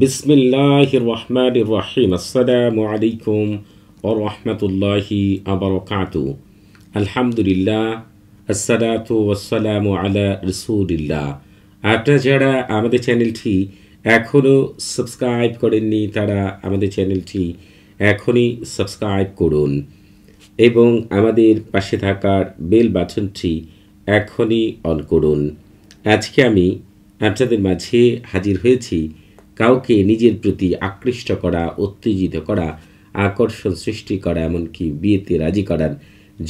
বিসমিল্লাহ রহমান রাহিম আসসালামু আলাইকুম ও রহমতুল্লাহি আবরকাত আলহামদুলিল্লাহ আসসালাত ওয়াসালামু আলা রসুলিল্লাহ আপনার যারা আমাদের চ্যানেলটি এখনও সাবস্ক্রাইব করেননি তারা আমাদের চ্যানেলটি এখনই সাবস্ক্রাইব করুন এবং আমাদের পাশে থাকার বেল বাটনটি এখনই অন করুন আজকে আমি আপনাদের মাঝে হাজির হয়েছি কাউকে নিজের প্রতি আকৃষ্ট করা উত্তেজিত করা আকর্ষণ সৃষ্টি করা এমনকি বিয়েতে রাজি করার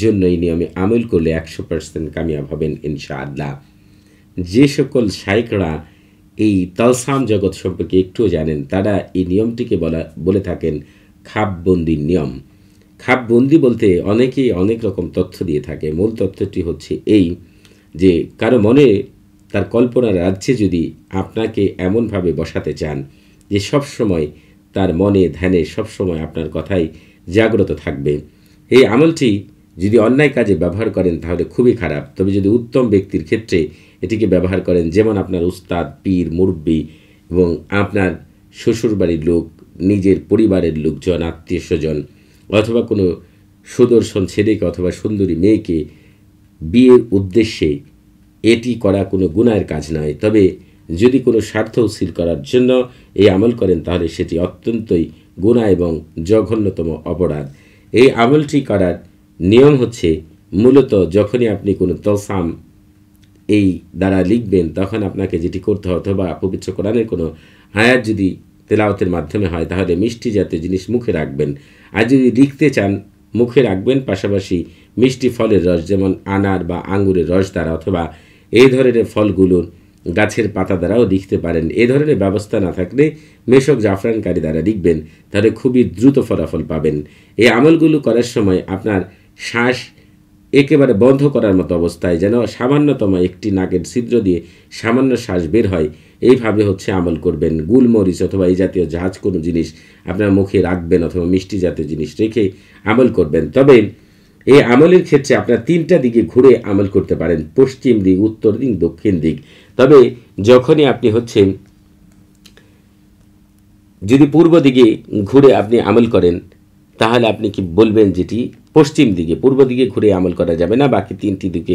জন্য এই নিয়মে আমল করলে একশো পার্সেন্ট কামিয়াব হবেন ইনশা আল্লাহ যে সকল শাইকরা এই তলসাম জগৎ সম্পর্কে একটুও জানেন তারা এই নিয়মটিকে বলা বলে থাকেন খাপবন্দির নিয়ম খাপবন্দি বলতে অনেকেই অনেক রকম তথ্য দিয়ে থাকে মূল তথ্যটি হচ্ছে এই যে কারো মনে তার কল্পনার রাজ্যে যদি আপনাকে এমনভাবে বসাতে চান যে সব সময় তার মনে ধ্যানে সবসময় আপনার কথাই জাগ্রত থাকবে এই আমলটি যদি অন্যায় কাজে ব্যবহার করেন তাহলে খুবই খারাপ তবে যদি উত্তম ব্যক্তির ক্ষেত্রে এটিকে ব্যবহার করেন যেমন আপনার উস্তাদ পীর মুরব্বী এবং আপনার শ্বশুরবাড়ির লোক নিজের পরিবারের লোকজন আত্মীয় স্বজন অথবা কোনো সুদর্শন ছেলেকে অথবা সুন্দরী মেয়েকে বিয়ের উদ্দেশ্যে এটি করা কোনো গুণায়ের কাজ নয় তবে যদি কোনো স্বার্থ উসিল করার জন্য এই আমল করেন তাহলে সেটি অত্যন্তই গুণা এবং জঘন্যতম অপরাধ এই আমলটি করার নিয়ম হচ্ছে মূলত যখনই আপনি কোনো তসাম এই দ্বারা লিখবেন তখন আপনাকে যেটি করতে হয় অথবা পবিত্র কোরআনের কোনো হায়ার যদি তেলাওতের মাধ্যমে হয় তাহলে মিষ্টি জাতীয় জিনিস মুখে রাখবেন আর যদি লিখতে চান মুখে রাখবেন পাশাপাশি মিষ্টি ফলের রস যেমন আনার বা আঙুরের রস দ্বারা অথবা এই ধরনের ফলগুলো গাছের পাতা দ্বারাও লিখতে পারেন এ ধরনের ব্যবস্থা না থাকলে মেষক জাফরানকারী দ্বারা লিখবেন তাহলে খুবই দ্রুত ফলাফল পাবেন এই আমলগুলো করার সময় আপনার শ্বাস একেবারে বন্ধ করার মতো অবস্থায় যেন সামান্যতম একটি নাকের ছিদ্র দিয়ে সামান্য শ্বাস বের হয় এইভাবে হচ্ছে আমল করবেন গুলমরিচ অথবা এই জাতীয় জাহাজ কোনো জিনিস আপনার মুখে রাখবেন অথবা মিষ্টি জাতীয় জিনিস রেখে আমল করবেন তবে এই আমলের ক্ষেত্রে আপনার তিনটা দিকে ঘুরে আমল করতে পারেন পশ্চিম দিক উত্তর দিক দক্ষিণ দিক তবে যখনই আপনি হচ্ছেন যদি পূর্ব দিকে ঘুরে আপনি আমল করেন তাহলে আপনি কি বলবেন যেটি পশ্চিম দিকে পূর্ব দিকে ঘুরে আমল করা যাবে না বাকি তিনটি দিকে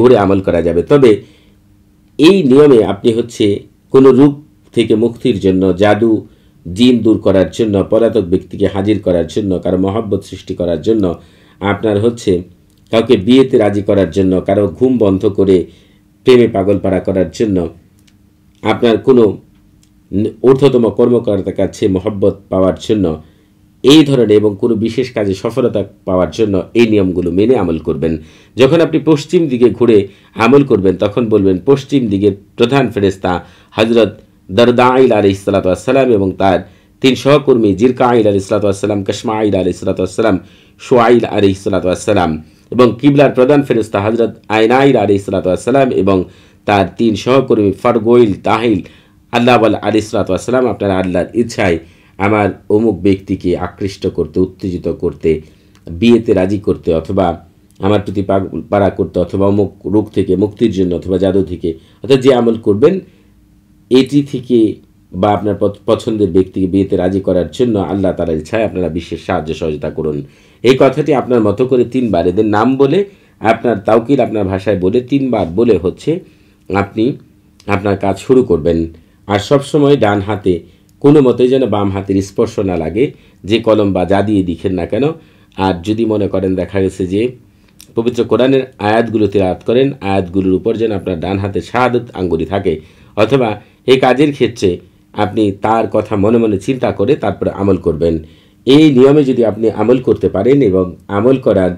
ঘুরে আমল করা যাবে তবে এই নিয়মে আপনি হচ্ছে কোনো রূপ থেকে মুক্তির জন্য জাদু জিন দূর করার জন্য পলাতক ব্যক্তিকে হাজির করার জন্য কারো মহব্বত সৃষ্টি করার জন্য আপনার হচ্ছে কাউকে বিয়েতে রাজি করার জন্য কারো ঘুম বন্ধ করে প্রেমে পাগলপাড়া করার জন্য আপনার কোনো ঊর্ধ্বতম কর্মকর্তার কাছে মহব্বত পাওয়ার জন্য এই ধরনের এবং কোনো বিশেষ কাজে সফলতা পাওয়ার জন্য এই নিয়মগুলো মেনে আমল করবেন যখন আপনি পশ্চিম দিকে ঘুরে আমল করবেন তখন বলবেন পশ্চিম দিকের প্রধান ফেরেস্তা হজরত দরদাইল আলি ইসালাতাম এবং তার তিন সহকর্মী জিরকা আইল আলী সালাতাম কশমা আইল আলি সালাতাম সোয়াইল আলী সালাতাম এবং কিবলার প্রধান ফেরিস্তা হজরত আইনাইল আলি সালাতাম এবং তার তিন সহকর্মী ফারগোইল তাহিল আল্লাহ আলি সালাতাম আপনার আল্লাহর ইচ্ছায় আমার অমুক ব্যক্তিকে আকৃষ্ট করতে উত্তেজিত করতে বিয়েতে রাজি করতে অথবা আমার প্রতি পাড়া করতে অথবা অমুক রোগ থেকে মুক্তির জন্য অথবা জাদু থেকে অর্থাৎ যে আমল করবেন এটি থেকে বা আপনার পছন্দের ব্যক্তিকে বিয়েতে রাজি করার জন্য আল্লাহ তালা ইচ্ছায় আপনারা বিশেষ সাহায্য সহযোগিতা করুন এই কথাটি আপনার মতো করে তিনবার এদের নাম বলে আপনার তাওকিল আপনার ভাষায় বলে তিনবার বলে হচ্ছে আপনি আপনার কাজ শুরু করবেন আর সবসময় ডান হাতে কোনো মতে যেন বাম হাতের স্পর্শ না লাগে যে কলম বা যা দিয়ে দিখেন না কেন আর যদি মনে করেন দেখা গেছে যে পবিত্র কোরআনের আয়াতগুলোতে রাত করেন আয়াতগুলোর উপর যেন আপনার ডান হাতে শাহাদত আঙ্গুলি থাকে অথবা এই কাজের ক্ষেত্রে আপনি তার কথা মনে মনে চিন্তা করে তারপরে আমল করবেন এই নিয়মে যদি আপনি আমল করতে পারেন এবং আমল করার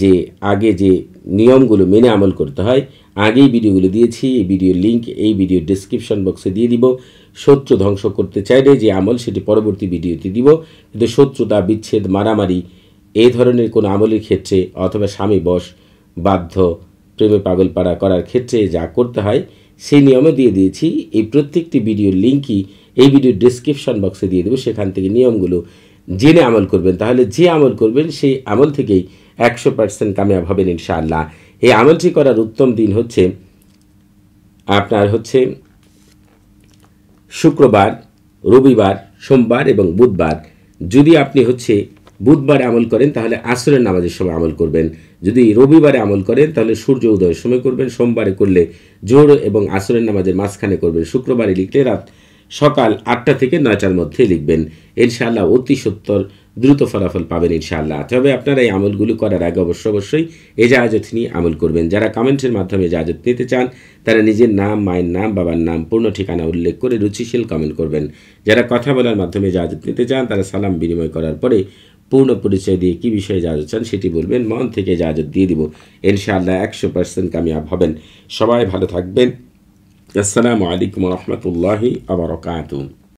যে আগে যে নিয়মগুলো মেনে আমল করতে হয় আগেই ভিডিওগুলো দিয়েছি এই ভিডিওর লিঙ্ক এই ভিডিওর ডিসক্রিপশন বক্সে দিয়ে দিব শত্রু ধ্বংস করতে চাইলে যে আমল সেটি পরবর্তী ভিডিওতে দিব কিন্তু শত্রুতা বিচ্ছেদ মারামারি এই ধরনের কোনো আমলের ক্ষেত্রে অথবা স্বামী বস বাধ্য প্রেমে পাগল পাড়া করার ক্ষেত্রে যা করতে হয় সেই নিয়মে দিয়ে দিয়েছি এই প্রত্যেকটি ভিডিওর লিঙ্কই এই ভিডিওর ডিসক্রিপশান বক্সে দিয়ে দেবো সেখান থেকে নিয়মগুলো জেনে আমল করবেন তাহলে যে আমল করবেন সেই আমল থেকেই একশো পার্সেন্ট কামিয়াব হবেন ইনশাআল্লাহ এই আমলটি করার উত্তম দিন হচ্ছে আপনার হচ্ছে শুক্রবার রবিবার সোমবার এবং বুধবার যদি আপনি হচ্ছে বুধবারে আমল করেন তাহলে আসরের নামাজের সময় আমল করবেন যদি রবিবারে আমল করেন তাহলে সূর্য উদয়ের সময় করবেন সোমবারে করলে জোর এবং আসরের নামাজের মাঝখানে করবেন শুক্রবারে লিখলে রাত সকাল আটটা থেকে নয়টার মধ্যে লিখবেন ইনশাআল্লাহ অতি সত্তর দ্রুত ফলাফল পাবেন ইনশাআল্লাহ তবে আপনারা এই আমলগুলো করার আগে অবশ্য অবশ্যই এ জাহাজত নিয়ে আমল করবেন যারা কমেন্টের মাধ্যমে জাহাজত নিতে চান তারা নিজের নাম মায়ের নাম বাবার নাম পূর্ণ ঠিকানা উল্লেখ করে রুচিশীল কমেন্ট করবেন যারা কথা বলার মাধ্যমে জাহাজত নিতে চান তারা সালাম বিনিময় করার পরে পূর্ণ পরিচয় দিয়ে কি বিষয়ে যাজত চান সেটি বলবেন মন থেকে যাজত দিয়ে দিব ইনশাআল্লাহ একশো পার্সেন্ট কামিয়াব হবেন সবাই ভালো থাকবেন আসসালামু আলাইকুম রহমতুল্লাহি আবার